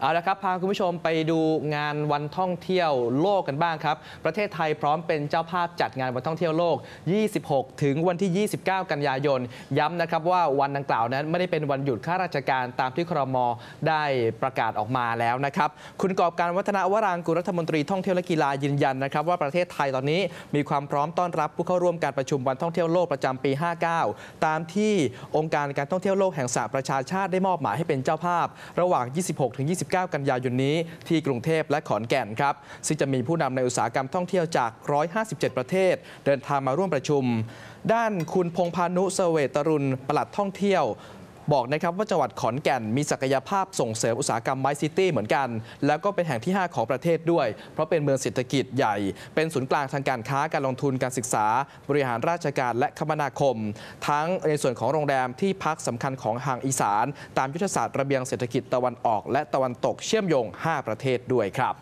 เอาละครับพาคุณผู้ชมไปดูงานวันท่องเที่ยวโลกกันบ้างครับ ประเทศไทยพร้อมเป็นเจ้าภาพจัดงานวันท่องเที่ยวโลก 26 ถึงวันที่ 29 กันยายนย้ำนะครับว่าวันดังกล่าวนั้นไม่ได้เป็นวันหยุดข้าราชการตามที่ครมได้ประกาศออกมาแล้วนะครับคุณกอบการวัฒนวรางกุรัฐมนตรีท่องเที่ยวและกีฬายืนยันนะครับว่าประเทศไทยตอนนี้มีความพร้อมต้อนรับผู้เข้าร่วมการประชุมวันท่องเที่ยวโลกประจำปี 59 ตามที่องค์การการท่องเที่ยวโลกแห่งสหประชาชาติได้มอบหมายให้เป็นเจ้าภาพระหว่าง 26 ถึง19กันยายนนี้ที่กรุงเทพและขอนแก่นครับ ซึ่งจะมีผู้นำในอุตสาหกรรมท่องเที่ยวจาก 157 ประเทศเดินทางมาร่วมประชุม ด้านคุณพงพานุเสวตรุณปลัดท่องเที่ยวบอกนะครับว่าจังหวัดขอนแก่นมีศักยภาพส่งเสริมอุตสาหกรรมไมซิตี้เหมือนกัน แล้วก็เป็นแห่งที่ 5 ของประเทศด้วยเพราะเป็นเมืองเศรษฐกิจใหญ่ เป็นศูนย์กลางทางการค้าการลงทุนการศึกษา บริหารราชการและคมนาคม ทั้งในส่วนของโรงแรมที่พักสำคัญของทางอีสาน ตามยุทธศาสตร์ระเบียงเศรษฐกิจตะวันออก และตะวันตกเชื่อมโยง 5 ประเทศด้วยครับ